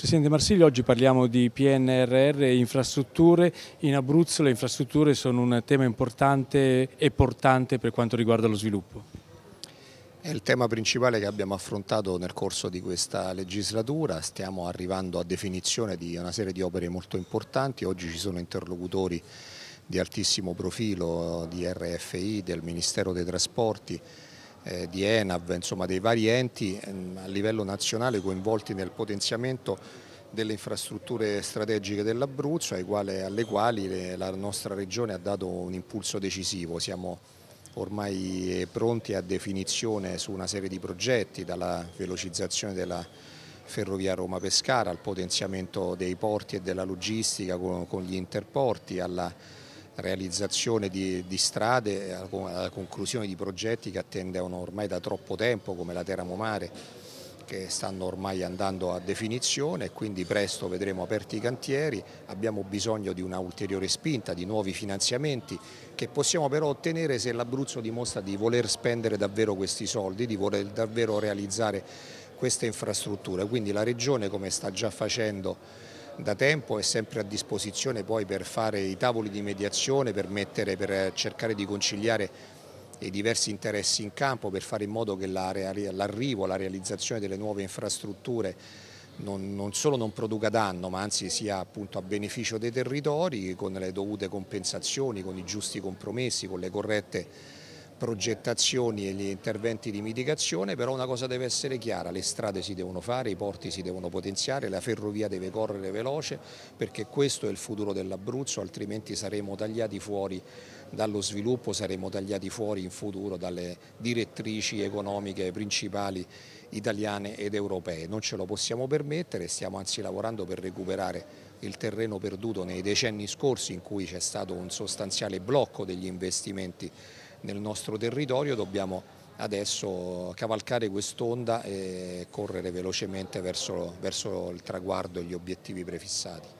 Presidente Marsilio, oggi parliamo di PNRR e infrastrutture. In Abruzzo le infrastrutture sono un tema importante e portante per quanto riguarda lo sviluppo. È il tema principale che abbiamo affrontato nel corso di questa legislatura, stiamo arrivando a definizione di una serie di opere molto importanti, oggi ci sono interlocutori di altissimo profilo di RFI, del Ministero dei Trasporti, eh, di ENAV, insomma dei vari enti ehm, a livello nazionale coinvolti nel potenziamento delle infrastrutture strategiche dell'Abruzzo alle quali la nostra regione ha dato un impulso decisivo. Siamo ormai eh, pronti a definizione su una serie di progetti, dalla velocizzazione della ferrovia Roma-Pescara al potenziamento dei porti e della logistica con, con gli interporti, alla realizzazione di, di strade, eh, alla conclusione di progetti che attendevano ormai da troppo tempo come la Teramo Mare che stanno ormai andando a definizione e quindi presto vedremo aperti i cantieri, abbiamo bisogno di una ulteriore spinta, di nuovi finanziamenti che possiamo però ottenere se l'Abruzzo dimostra di voler spendere davvero questi soldi, di voler davvero realizzare queste infrastrutture, quindi la Regione come sta già facendo da tempo è sempre a disposizione poi per fare i tavoli di mediazione, per, mettere, per eh, cercare di conciliare i diversi interessi in campo per fare in modo che l'arrivo, la realizzazione delle nuove infrastrutture non, non, solo non produca danno ma anzi sia appunto a beneficio dei territori con le dovute compensazioni, con i giusti compromessi, con le corrette progettazioni e gli interventi di mitigazione, però una cosa deve essere chiara, le strade si devono fare, i porti si devono potenziare, la ferrovia deve correre veloce perché questo è il futuro dell'Abruzzo, altrimenti saremo tagliati fuori dallo sviluppo, saremo tagliati fuori in futuro dalle direttrici economiche principali italiane ed europee. Non ce lo possiamo permettere, stiamo anzi lavorando per recuperare il terreno perduto nei decenni scorsi in cui c'è stato un sostanziale blocco degli investimenti nel nostro territorio, dobbiamo adesso cavalcare quest'onda e correre velocemente verso, verso il traguardo e gli obiettivi prefissati.